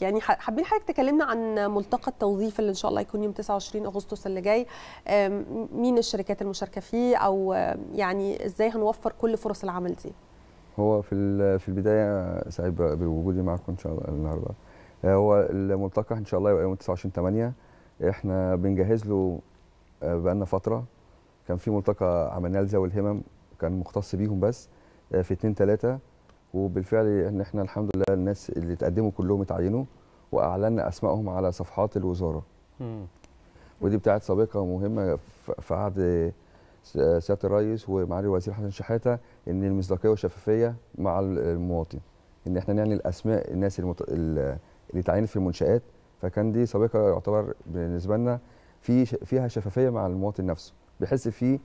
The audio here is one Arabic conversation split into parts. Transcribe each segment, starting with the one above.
يعني حابين حضرتك تكلمنا عن ملتقى التوظيف اللي ان شاء الله يكون يوم 29 اغسطس اللي جاي مين الشركات المشاركه فيه او يعني ازاي هنوفر كل فرص العمل دي هو في في البدايه سعيد بوجودي معاكم ان شاء الله النهارده آه، هو الملتقى ان شاء الله يبقى يوم 29 8 احنا بنجهز له آه، بقالنا فتره كان في ملتقى عملناه لذوي الهمم كان مختص بيهم بس آه، في 2 3 وبالفعل ان احنا الحمد لله الناس اللي اتقدموا كلهم اتعينوا واعلنا اسمائهم على صفحات الوزاره. مم. ودي بتاعت سابقه مهمه في عهد سياده الرئيس ومعالي الوزير حسن شحاته ان المصداقيه والشفافيه مع المواطن ان احنا نعني الاسماء الناس المت... اللي اتعينت في المنشات فكان دي سابقه يعتبر بالنسبه لنا في فيها شفافيه مع المواطن نفسه بحيث في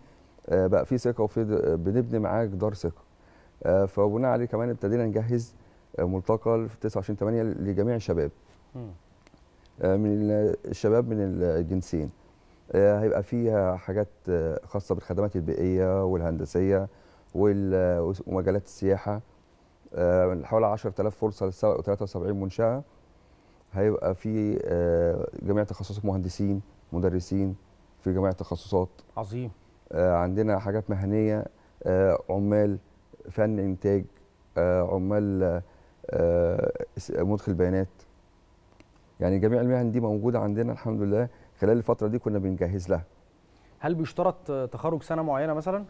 آه، بقى في ثقه وفي بنبني معاه جدار ثقه آه، فبناء عليه كمان ابتدينا نجهز آه، ملتقى في 29 8 لجميع الشباب آه، من الشباب من الجنسين هيبقى فيها حاجات خاصه بالخدمات البيئيه والهندسيه ومجالات السياحه حوالي 10000 فرصه ل 73 منشاه هيبقى في جميع تخصصات مهندسين مدرسين في جميع التخصصات عظيم عندنا حاجات مهنيه عمال فن انتاج آه، عمال آه، مدخل بيانات يعني جميع المهن دي موجوده عندنا الحمد لله خلال الفتره دي كنا بنجهز لها هل بيشترط تخرج سنه معينه مثلا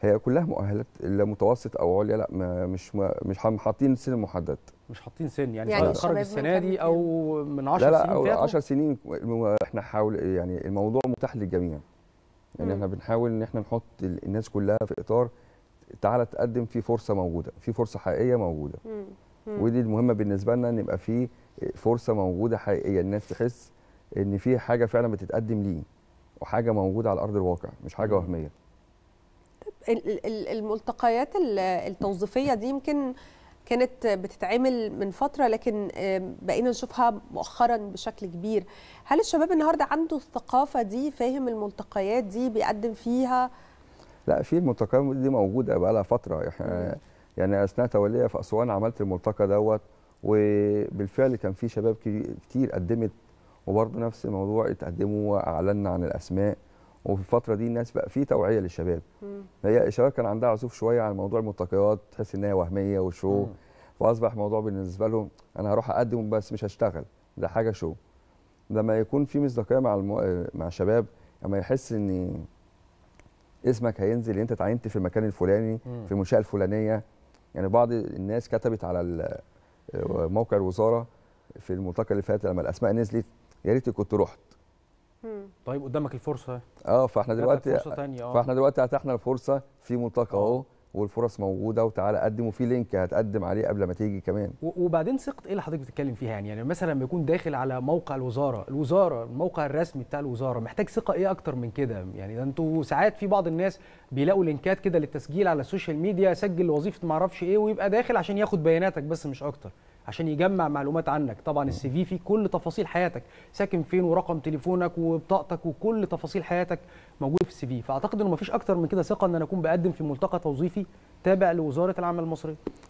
هي كلها مؤهلات الا متوسط او عليا لا مش ما مش حاطين سن محدد مش حاطين سن يعني, يعني تخرج السنه دي او من 10 سنين لا لا سنين 10 سنين احنا حاول يعني الموضوع متاح للجميع يعني مم. احنا بنحاول ان احنا نحط الناس كلها في اطار تعالى تقدم في فرصه موجوده في فرصه حقيقيه موجوده ودي المهمه بالنسبه لنا ان يبقى في فرصه موجوده حقيقيه الناس تحس ان في حاجه فعلا بتتقدم ليه وحاجه موجوده على ارض الواقع مش حاجه وهميه الملتقيات التوظيفيه دي يمكن كانت بتتعمل من فتره لكن بقينا نشوفها مؤخرا بشكل كبير هل الشباب النهارده عنده الثقافه دي فاهم الملتقيات دي بيقدم فيها لا في الملتقيات دي موجوده بقى لها فتره يعني, يعني اثناء توليه في اسوان عملت الملتقى دوت وبالفعل كان في شباب كتير قدمت وبرضه نفس الموضوع اتقدموا واعلنا عن الاسماء وفي الفتره دي الناس بقى في توعيه للشباب هي الشباب كان عندها عزوف شويه عن موضوع الملتقيات تحس انها وهميه وشو فاصبح موضوع بالنسبه لهم انا هروح اقدم بس مش هشتغل ده حاجه شو لما يكون في مصداقيه مع المو... مع الشباب لما يحس ان اسمك هينزل انت اتعينت في المكان الفلاني مم. في المنشاه الفلانيه يعني بعض الناس كتبت على موقع الوزاره في الملتقى اللي فات لما الاسماء نزلت يا ريت كنت رحت طيب قدامك الفرصه اه فاحنا دلوقتي فرصة تانية. آه. فاحنا دلوقتي اتاحنا الفرصه في ملتقى آه. اهو والفرص موجوده وتعالى قدم وفي لينك هتقدم عليه قبل ما تيجي كمان وبعدين ثقه ايه اللي حضرتك بتتكلم فيها يعني يعني مثلا لما يكون داخل على موقع الوزاره الوزاره الموقع الرسمي بتاع الوزاره محتاج ثقه ايه اكتر من كده يعني ده انتوا ساعات في بعض الناس بيلاقوا لينكات كده للتسجيل على السوشيال ميديا سجل وظيفه ما اعرفش ايه ويبقى داخل عشان ياخد بياناتك بس مش اكتر عشان يجمع معلومات عنك طبعا السي في فيه كل تفاصيل حياتك ساكن فين ورقم تليفونك وبطاقتك وكل تفاصيل حياتك موجوده في السي في فاعتقد انه مفيش اكتر من كده ثقه ان انا اكون بقدم في ملتقى توظيفي تابع لوزاره العمل المصريه